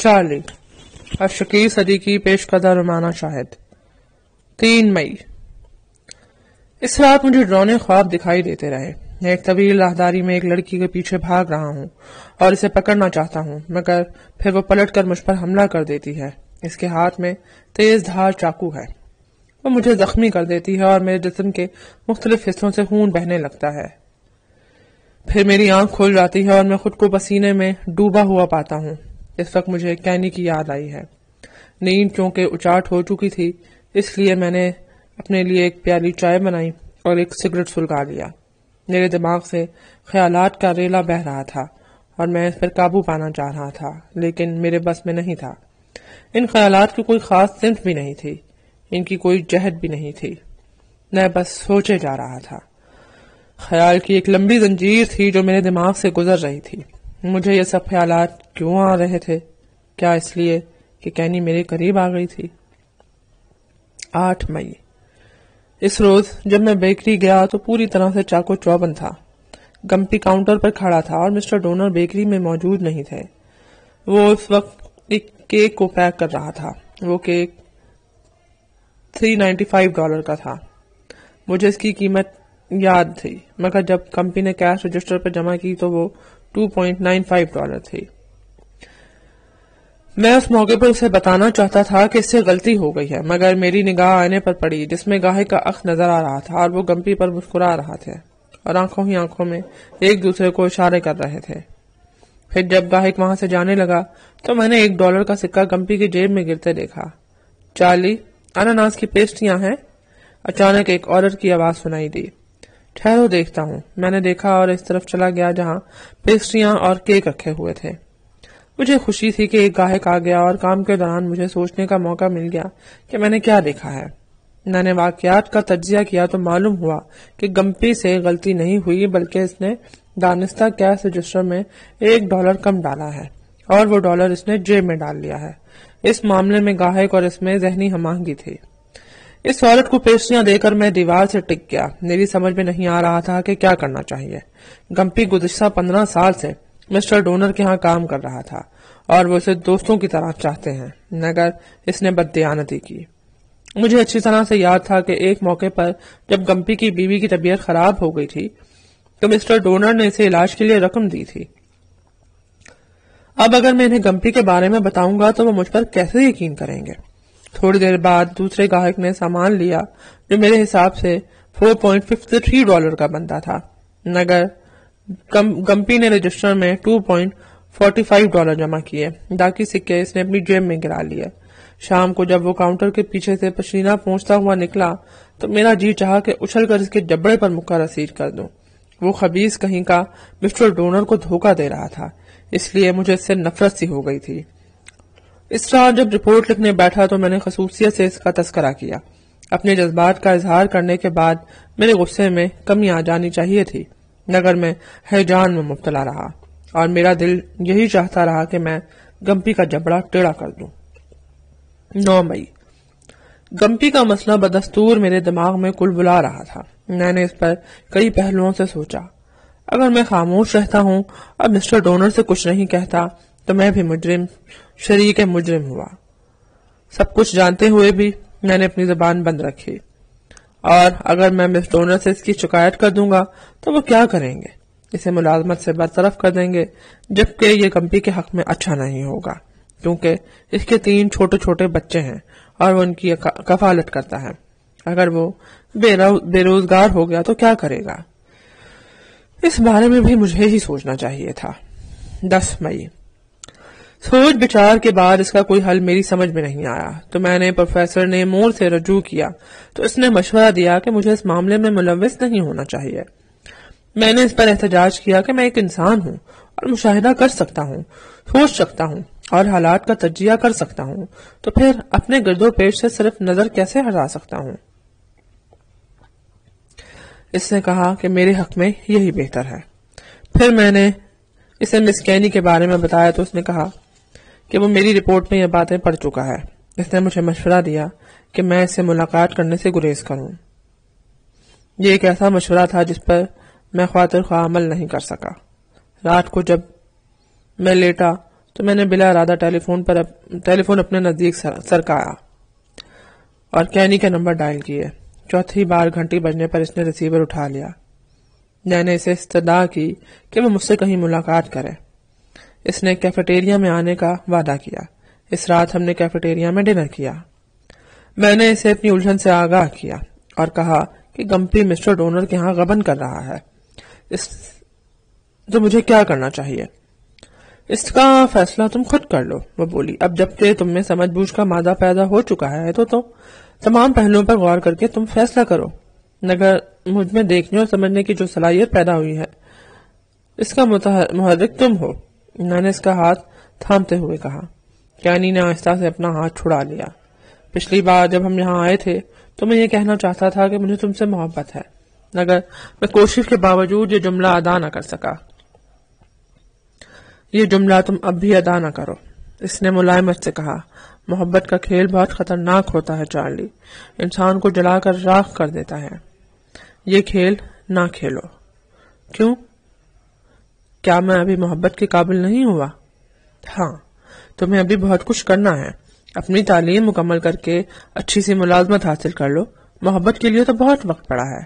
Charlie अच्छा अशकी सदी की पेश कदा रोमाना शाहिद तीन मई इस रात मुझे ड्रोने ख्वाब दिखाई देते रहे मैं एक तवील राहदारी में एक लड़की के पीछे भाग रहा हूँ और इसे पकड़ना चाहता हूँ मगर फिर वो पलट कर मुझ पर हमला कर देती है इसके हाथ में तेज धार चाकू है वो मुझे जख्मी कर देती है और मेरे जिसम के मुख्तलिफ हिस्सों से खून बहने लगता है फिर मेरी आंख खुल जाती है और मैं खुद को पसीने में डूबा हुआ पाता हूँ इस वक्त मुझे कैनी की याद आई है नींद चूंकि उचाट हो चुकी थी इसलिए मैंने अपने लिए एक प्याली चाय बनाई और एक सिगरेट सुलगा लिया मेरे दिमाग से ख्यालात का रेला बह रहा था और मैं इस पर काबू पाना चाह रहा था लेकिन मेरे बस में नहीं था इन ख्यालात की कोई खास सिंह भी नहीं थी इनकी कोई जहद भी नहीं थी मैं बस सोचे जा रहा था ख्याल की एक लंबी जंजीर थी जो मेरे दिमाग से गुजर रही थी मुझे ये सब ख्याल क्यों आ रहे थे क्या इसलिए कि कैनी मेरे करीब आ गई थी आठ मई इस रोज जब मैं बेकरी गया तो पूरी तरह से चाको चौबन था गंपी काउंटर पर खड़ा था और मिस्टर डोनर बेकरी में मौजूद नहीं थे वो उस वक्त एक केक को पैक कर रहा था वो केक 395 डॉलर का था मुझे इसकी कीमत याद थी मगर जब कंपनी ने कैश रजिस्टर पर जमा की तो वो 2.95 डॉलर थी मैं उस मौके पर उसे बताना चाहता था कि इससे गलती हो गई है मगर मेरी निगाह आने पर पड़ी जिसमें गाहे का अख नजर आ रहा था और वो गंपी पर मुस्कुरा रहा था और आंखों ही आंखों में एक दूसरे को इशारे कर रहे थे फिर जब गाहक वहां से जाने लगा तो मैंने एक डॉलर का सिक्का गंपी की जेब में गिरते देखा चाली अनानास की पेस्टियां हैं अचानक एक औरत की आवाज सुनाई दी ठहरो देखता हूँ मैंने देखा और इस तरफ चला गया जहाँ पेस्ट्रिया और केक रखे हुए थे मुझे खुशी थी कि एक गायक आ गया और काम के दौरान मुझे सोचने का मौका मिल गया कि मैंने क्या देखा है मैंने वाकयात का तजिया किया तो मालूम हुआ कि गंपी से गलती नहीं हुई बल्कि इसने दानिस्ता कैश रजिस्टर में एक डॉलर कम डाला है और वो डॉलर इसने जेब में डाल लिया है इस मामले में गाहक और इसमें जहनी हमाहगी थी इस औरत को पेशियां देकर मैं दीवार से टिक गया मेरी समझ में नहीं आ रहा था कि क्या करना चाहिए गंपी गुजश्ता पंद्रह साल से मिस्टर डोनर के यहाँ काम कर रहा था और वो इसे दोस्तों की तरह चाहते हैं नगर इसने बदयानती की मुझे अच्छी तरह से याद था कि एक मौके पर जब गम्पी की बीवी की तबीयत खराब हो गई थी तो मिस्टर डोनर ने इसे इलाज के लिए रकम दी थी अब अगर मैं इन्हें गम्पी के बारे में बताऊंगा तो वो मुझ पर कैसे यकीन करेंगे थोड़ी देर बाद दूसरे ग्राहक ने सामान लिया जो मेरे हिसाब से 4.53 डॉलर का बनता था नगर गंपी ने रजिस्टर में 2.45 डॉलर जमा किए बाकी सिक्के इसने अपनी जेब में गिरा लिए शाम को जब वो काउंटर के पीछे से पसीना पहुंचता हुआ निकला तो मेरा जी चाह के उछल कर इसके जबड़े पर मुक्का रसीद कर दू वो खबीज कहीं का मिस्टर डोनर को धोखा दे रहा था इसलिए मुझे इससे नफरत सी हो गई थी इस जब रिपोर्ट लिखने बैठा तो मैंने खसूसियत से इसका तस्करा किया अपने जज्बात का इजहार करने के बाद मेरे गुस्से में कमी आ जानी चाहिए थी नगर में हैजान में मुबतला रहा और मेरा दिल यही चाहता रहा कि मैं गंपी का जबड़ा टेढ़ा कर दू नौ मई गम्पी का मसला बदस्तूर मेरे दिमाग में कुल बुला रहा था मैंने इस पर कई पहलुओं से सोचा अगर मैं खामोश रहता हूँ और मिस्टर डोनर से कुछ नहीं कहता तो मैं भी मुजरिम शरीक मुजरिम हुआ सब कुछ जानते हुए भी मैंने अपनी जबान बंद रखी और अगर मैं मिस डोनर से इसकी शिकायत कर दूंगा तो वो क्या करेंगे इसे मुलाजमत से बरतरफ कर देंगे जबकि ये कंपनी के हक में अच्छा नहीं होगा क्योंकि इसके तीन छोटे छोटे बच्चे हैं और वो उनकी कफालत करता है अगर वो बेरोजगार हो गया तो क्या करेगा इस बारे में भी मुझे ही सोचना चाहिए था दस मई सोच विचार के बाद इसका कोई हल मेरी समझ में नहीं आया तो मैंने प्रोफेसर ने मोर से रजू किया तो इसने मशवरा दिया कि मुझे इस मामले में मुलविस नहीं होना चाहिए मैंने इस पर एहतजाज किया कि मैं एक इंसान हूँ और मुशाहिदा कर सकता हूँ सोच सकता हूँ और हालात का तजिया कर सकता हूँ तो फिर अपने गर्दो पेश से सिर्फ नजर कैसे हटा सकता हूँ इसने कहा कि मेरे हक में यही बेहतर है फिर मैंने इसे मिस कैनी के बारे में बताया तो उसने कहा कि वो मेरी रिपोर्ट में यह बातें पढ़ चुका है इसने मुझे मशवरा दिया कि मैं इससे मुलाकात करने से गुरेज करूं ये एक ऐसा मशवरा था जिस पर मैं खातर खा अमल नहीं कर सका रात को जब मैं लेटा तो मैंने बिला इरादा टेलीफोन पर अप, टेलीफोन अपने नज़दीक सरकाया और कैनी का नंबर डायल किए चौथी बार घंटी बजने पर इसने रिसीवर उठा लिया मैंने इसे इस्तदा की कि वो मुझसे कहीं मुलाकात करे इसने कैफेटेरिया में आने का वादा किया इस रात हमने कैफेटेरिया में डिनर किया मैंने इसे अपनी उलझन से आगाह किया और कहा कि गंपी मिस्टर डोनर के यहां गबन कर रहा है इस तो मुझे क्या करना चाहिए इसका फैसला तुम खुद कर लो वो बोली अब जबकि तुम में समझबूझ का मादा पैदा हो चुका है तो तुम तमाम पहलुओं पर गौर करके तुम फैसला करो नगर मुझ में देखने और समझने की जो सलाहियत पैदा हुई है इसका मुहरक तुम हो ने इसका हाथ थामते हुए कहा क्या ने आहिस्ता से अपना हाथ छुड़ा लिया पिछली बार जब हम यहाँ आए थे तो मैं ये कहना चाहता था कि मुझे तुमसे मोहब्बत है मगर मैं कोशिश के बावजूद ये जुमला अदा न कर सका ये जुमला तुम अब भी अदा ना करो इसने मुलायमत से कहा मोहब्बत का खेल बहुत खतरनाक होता है चार्ली इंसान को जलाकर राख कर देता है ये खेल ना खेलो क्यों क्या मैं अभी मोहब्बत के काबिल नहीं हुआ हाँ तुम्हें तो अभी बहुत कुछ करना है अपनी तालीम मुकम्मल करके अच्छी सी मुलाजमत हासिल कर लो मोहब्बत के लिए तो बहुत वक्त पड़ा है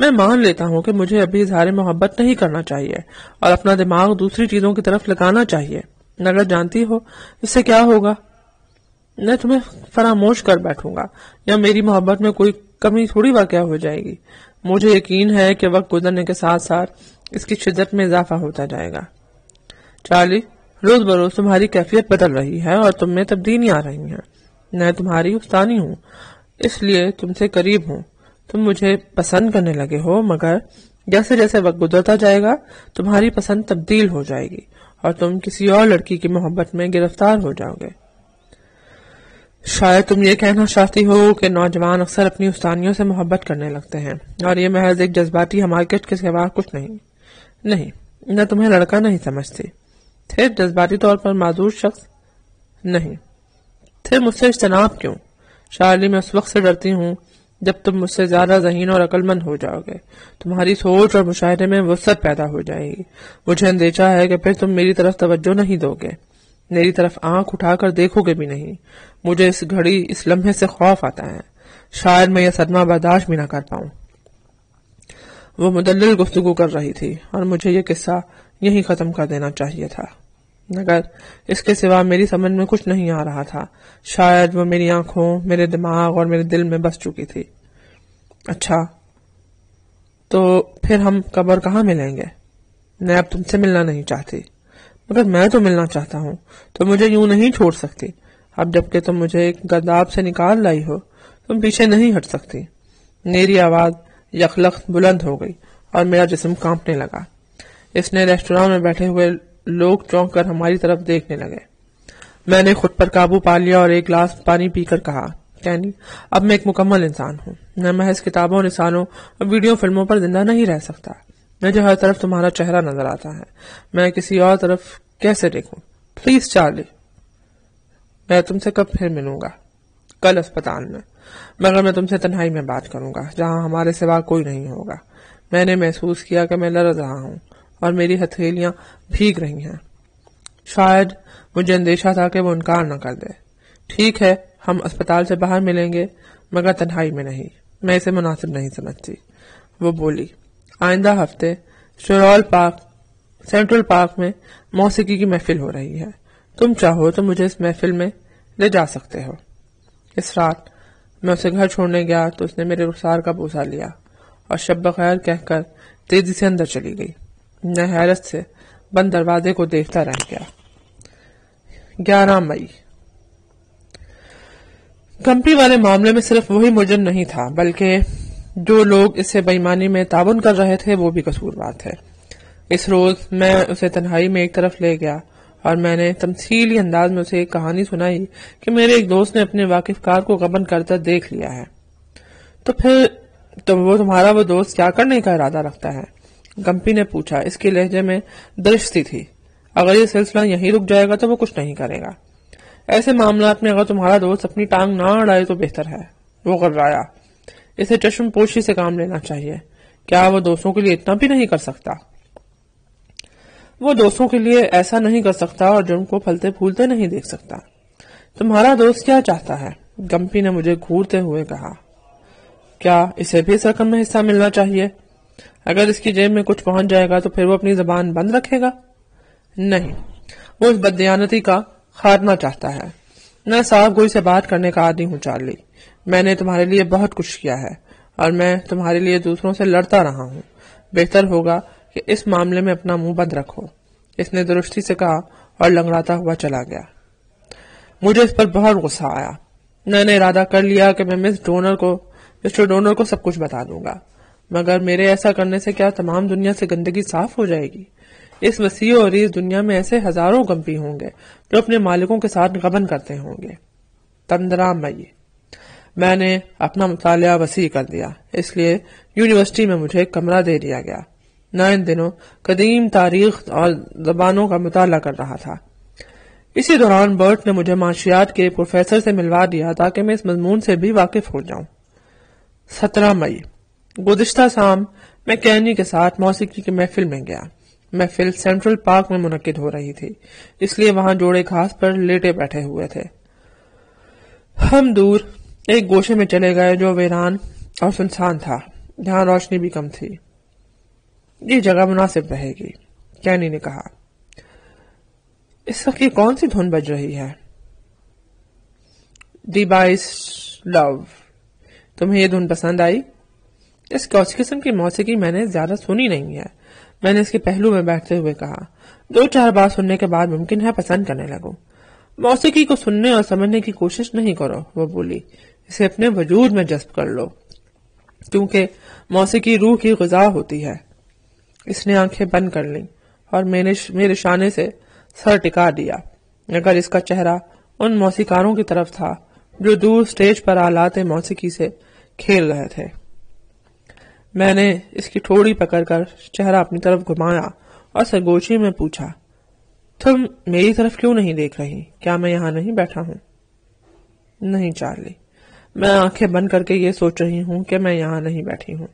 मैं मान लेता हूँ कि मुझे अभी इजहार मोहब्बत नहीं करना चाहिए और अपना दिमाग दूसरी चीजों की तरफ लगाना चाहिए अगर जानती हो इससे क्या होगा मैं तुम्हें फरामोश कर बैठूंगा या मेरी मोहब्बत में कोई कमी थोड़ी वाकया हो जाएगी मुझे यकीन है कि वक्त गुजरने के साथ साथ इसकी शिद्दत में इजाफा होता जाएगा चार्ली रोज बरोज तुम्हारी कैफियत बदल रही है और तुम में तब्दीली आ रही है मैं तुम्हारी उस्तानी हूँ इसलिए तुमसे करीब हूँ तुम मुझे पसंद करने लगे हो मगर जैसे जैसे वक्त गुजरता जाएगा तुम्हारी पसंद तब्दील हो जाएगी और तुम किसी और लड़की की मोहब्बत में गिरफ्तार हो जाओगे शायद तुम ये कहना चाहती हो कि नौजवान अक्सर अपनी उस्तानियों से मोहब्बत करने लगते हैं और ये महज एक जज्बाती हमारे के सिवा कुछ नहीं नहीं न तुम्हें लड़का नहीं समझती थे जज्बाती तौर पर माजूर शख्स नहीं थे मुझसे इज्तनाब क्यों शाली मैं उस वक्त से डरती हूँ जब तुम मुझसे ज्यादा जहीन और अक्लमंद हो जाओगे तुम्हारी सोच और मुशाहरे में वो सब पैदा हो जाएगी मुझे अंदेशा है कि फिर तुम मेरी तरफ तवज्जो नहीं दोगे मेरी तरफ आंख उठाकर देखोगे भी नहीं मुझे इस घड़ी इस लम्हे से खौफ आता है शायद मैं यह सदमा बर्दाश्त भी ना कर पाऊँ वो मुदल गुफ्तु कर रही थी और मुझे ये किस्सा यहीं ख़त्म कर देना चाहिए था मगर इसके सिवा मेरी समझ में कुछ नहीं आ रहा था शायद वो मेरी आंखों मेरे दिमाग और मेरे दिल में बस चुकी थी अच्छा तो फिर हम कबर कहाँ मिलेंगे मैं अब तुमसे मिलना नहीं चाहती मगर मैं तो मिलना चाहता हूँ तो मुझे यूं नहीं छोड़ सकती अब जबकि तुम मुझे गदाब से निकाल लाई हो तुम पीछे नहीं हट सकती मेरी आवाज़ यखलख बुलंद हो गई और मेरा जिसम कांपने लगा इसने रेस्टोरेंट में बैठे हुए लोग चौंक कर हमारी तरफ देखने लगे मैंने खुद पर काबू पा लिया और एक गिलास पानी पीकर कहा कैनी अब मैं एक मुकम्मल इंसान हूँ मैं महज किताबों निशानों और वीडियो फिल्मों पर जिंदा नहीं रह सकता मुझे हर तरफ तुम्हारा चेहरा नजर आता है मैं किसी और तरफ कैसे देखू प्लीज चार्ली मैं तुमसे कब फिर मिलूंगा कल अस्पताल में मगर मैं तुमसे तन्हाई में बात करूंगा जहां हमारे सिवा कोई नहीं होगा मैंने महसूस किया कि मैं लड़ रहा हूं और मेरी हथेलियां भीग रही हैं शायद मुझे अंदेशा था कि वो इनकार न कर दे ठीक है हम अस्पताल से बाहर मिलेंगे मगर तन्हाई में नहीं मैं इसे मुनासिब नहीं समझती वो बोली आइंदा हफ्ते शरौल पार्क सेंट्रल पार्क में मौसीकी की महफिल हो रही है तुम चाहो तो मुझे इस महफिल में ले जा सकते हो इस रात मैं उसे घर छोड़ने गया तो उसने मेरे रुखसार का बोसा लिया और शब खैर कहकर तेजी से अंदर चली गई मैं हैरत से बंद दरवाजे को देखता रह गया ग्यारह मई कंपनी वाले मामले में सिर्फ वही मुजन नहीं था बल्कि जो लोग इसे बेईमानी में ताउन कर रहे थे वो भी कसूरवार थे इस रोज मैं उसे तन्हाई में एक तरफ ले गया और मैंने तमसीली अंदाज में उसे एक कहानी सुनाई कि मेरे एक दोस्त ने अपने वाकिफकार को गबन करता देख लिया है तो फिर तो वो तुम्हारा वो दोस्त क्या करने का इरादा रखता है गंपी ने पूछा इसके लहजे में दृष्टि थी अगर ये सिलसिला यहीं रुक जाएगा तो वो कुछ नहीं करेगा ऐसे मामला में अगर तुम्हारा दोस्त अपनी टांग ना अड़ाए तो बेहतर है वो गर्राया इसे चश्म पोशी से काम लेना चाहिए क्या वो दोस्तों के लिए इतना भी नहीं कर सकता वो दोस्तों के लिए ऐसा नहीं कर सकता और जुर्म को फलते फूलते नहीं देख सकता तुम्हारा दोस्त क्या चाहता है गंपी ने मुझे घूरते हुए कहा क्या इसे भी इस रकम में हिस्सा मिलना चाहिए अगर इसकी जेब में कुछ पहुंच जाएगा तो फिर वो अपनी जबान बंद रखेगा नहीं वो इस बदयानती का खात्मा चाहता है मैं साफ गोई से बात करने का आदि हूँ चार्ली मैंने तुम्हारे लिए बहुत कुछ किया है और मैं तुम्हारे लिए दूसरों से लड़ता रहा हूँ बेहतर होगा कि इस मामले में अपना मुंह बंद रखो इसने दुरुस्ती से कहा और लंगड़ाता हुआ चला गया मुझे इस पर बहुत गुस्सा आया मैंने इरादा कर लिया कि मैं मिस डोनर को मिस्टर डोनर को सब कुछ बता दूंगा मगर मेरे ऐसा करने से क्या तमाम दुनिया से गंदगी साफ हो जाएगी इस वसी और इस दुनिया में ऐसे हजारों गंपी होंगे जो अपने मालिकों के साथ गबन करते होंगे तंदरा मई मैंने अपना मुताल वसी कर दिया इसलिए यूनिवर्सिटी में मुझे कमरा दे दिया गया नए इन दिनों कदीम तारीख और जबानों का मुताल कर रहा था इसी दौरान बर्ट ने मुझे माशियात के प्रोफेसर से मिलवा दिया ताकि मैं इस मजमून से भी वाकिफ हो जाऊं सत्रह मई गुजशत शाम मैं कैनी के साथ मौसीकी की महफिल में गया महफिल सेंट्रल पार्क में मुनद हो रही थी इसलिए वहां जोड़े घास पर लेटे बैठे हुए थे हम दूर एक गोशे में चले गए जो वीरान और सुनसान था जहां रोशनी भी कम थी ये जगह मुनासिब रहेगी कैनी ने कहा इस वक्त ये कौन सी धुन बज रही है डिबाइस लव तुम्हें ये धुन पसंद आई इस किस्म की मौसीकी मैंने ज्यादा सुनी नहीं है मैंने इसके पहलू में बैठते हुए कहा दो चार बार सुनने के बाद मुमकिन है पसंद करने लगो मौसीकी को सुनने और समझने की कोशिश नहीं करो वो बोली इसे अपने वजूद में जस्ब कर लो क्योंकि मौसीकी रूह की गुजा होती है इसने आंखें बंद कर ली और मैंने मेरे शाने से सर टिका दिया अगर इसका चेहरा उन मौसीकारों की तरफ था जो दूर स्टेज पर आलाते मौसीकी से खेल रहे थे मैंने इसकी थोड़ी पकड़कर चेहरा अपनी तरफ घुमाया और सरगोशी में पूछा तुम मेरी तरफ क्यों नहीं देख रही क्या मैं यहां नहीं बैठा हूं नहीं चार्ली मैं आंखें बंद करके ये सोच रही हूं कि मैं यहां नहीं बैठी हूं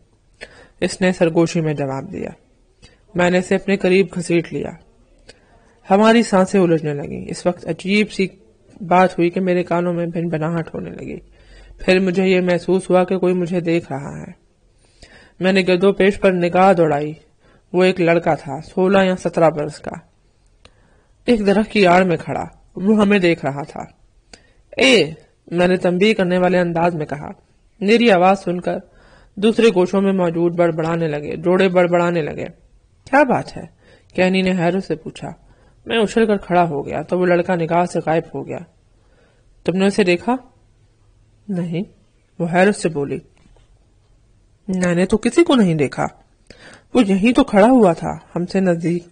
इसने सरगोशी में जवाब दिया मैंने इसे अपने करीब घसीट लिया हमारी सांसें उलझने लगी इस वक्त अजीब सी बात हुई कि मेरे कानों में भिन बनाहट होने लगी फिर मुझे यह महसूस हुआ कि कोई मुझे देख रहा है मैंने पेश पर निगाह दौड़ाई वो एक लड़का था सोलह या सत्रह बरस का एक दरख्त की आड़ में खड़ा वो हमें देख रहा था ए मैंने तंबी करने वाले अंदाज में कहा मेरी आवाज सुनकर दूसरे गोशों में मौजूद बड़बड़ाने लगे जोड़े बड़बड़ाने लगे क्या बात है कैनी ने हैरो से पूछा मैं उछल कर खड़ा हो गया तो वो लड़का निगाह से गायब हो गया तुमने उसे देखा नहीं वो हैरस से बोली मैंने तो किसी को नहीं देखा वो यहीं तो खड़ा हुआ था हमसे नजदीक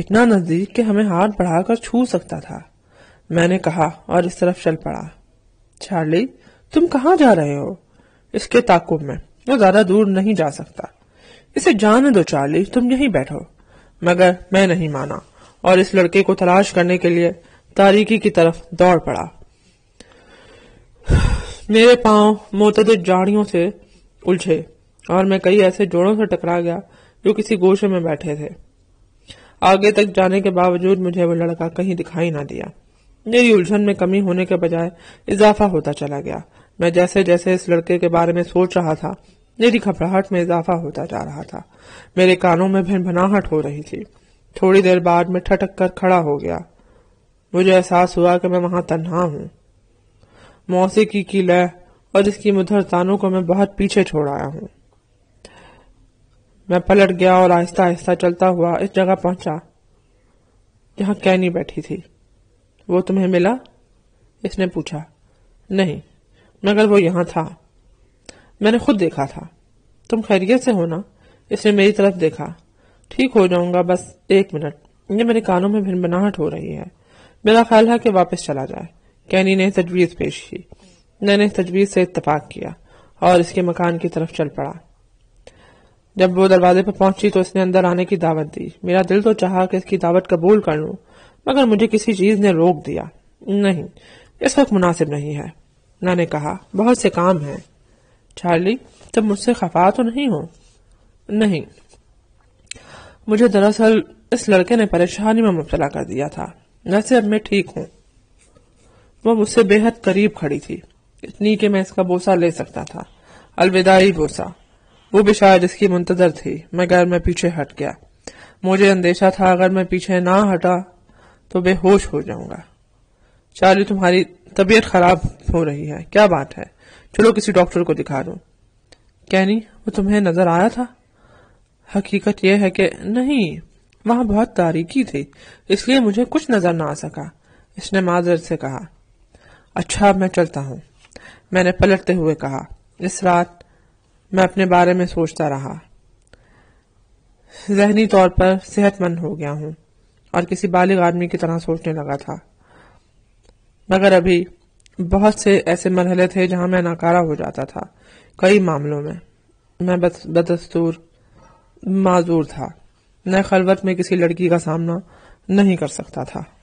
इतना नजदीक कि हमें हाथ बढ़ाकर छू सकता था मैंने कहा और इस तरफ चल पड़ा चार्ली तुम कहा जा रहे हो इसके ताकुब में वो ज्यादा दूर नहीं जा सकता इसे जाने दो चार्ली तुम यहीं बैठो मगर मैं नहीं माना और इस लड़के को तलाश करने के लिए तारीकी की तरफ दौड़ पड़ा मेरे पांव मोतद जाड़ियों से उलझे और मैं कई ऐसे जोड़ों से टकरा गया जो किसी गोशे में बैठे थे आगे तक जाने के बावजूद मुझे वो लड़का कहीं दिखाई ना दिया मेरी उलझन में कमी होने के बजाय इजाफा होता चला गया मैं जैसे जैसे इस लड़के के बारे में सोच रहा था मेरी घबराहट में इजाफा होता जा रहा था मेरे कानों में भिनभनाहट हो रही थी थोड़ी देर बाद मैं ठटक कर खड़ा हो गया मुझे एहसास हुआ कि मैं वहां तन्हा हूं की, की लय और इसकी मुधर तानों को मैं बहुत पीछे छोड़ आया हूं मैं पलट गया और आहिस्ता आहिस्ता चलता हुआ इस जगह पहुंचा जहां कैनी बैठी थी वो तुम्हें मिला इसने पूछा नहीं मगर वो यहां था मैंने खुद देखा था तुम खैरियत से हो ना इसने मेरी तरफ देखा ठीक हो जाऊंगा बस एक मिनट ये मेरे कानों में भिनभनाहट हो रही है मेरा ख्याल है कि वापस चला जाए कैनी ने तजवीज पेश की मैंने इस तजवीज से इतफाक किया और इसके मकान की तरफ चल पड़ा जब वो दरवाजे पर पहुंची तो उसने अंदर आने की दावत दी मेरा दिल तो चाहा कि इसकी दावत कबूल कर लू मगर मुझे किसी चीज ने रोक दिया नहीं इस वक्त मुनासिब नहीं है मैंने कहा बहुत से काम हैं चार्ली तुम मुझसे खफा तो नहीं हो नहीं मुझे दरअसल इस लड़के ने परेशानी में मुबतला कर दिया था वैसे अब मैं ठीक हूँ वो मुझसे बेहद करीब खड़ी थी इतनी कि मैं इसका बोसा ले सकता था अलविदाई बोसा वो भी शायद इसकी मुंतजर थी मगर मैं पीछे हट गया मुझे अंदेशा था अगर मैं पीछे ना हटा तो बेहोश हो जाऊंगा चार्ली तुम्हारी तबीयत खराब हो रही है क्या बात है चलो किसी डॉक्टर को दिखा दो कैनी वो तुम्हें नजर आया था हकीकत यह है कि नहीं वहां बहुत तारीकी थी इसलिए मुझे कुछ नजर ना आ सका इसने माजर से कहा अच्छा मैं चलता हूं मैंने पलटते हुए कहा इस रात मैं अपने बारे में सोचता रहा जहनी तौर पर सेहतमंद हो गया हूँ और किसी बालिग आदमी की तरह सोचने लगा था मगर अभी बहुत से ऐसे मरहले थे जहां मैं नाकारा हो जाता था कई मामलों में मैं बदस्तूर माजूर था मैं खलबत में किसी लड़की का सामना नहीं कर सकता था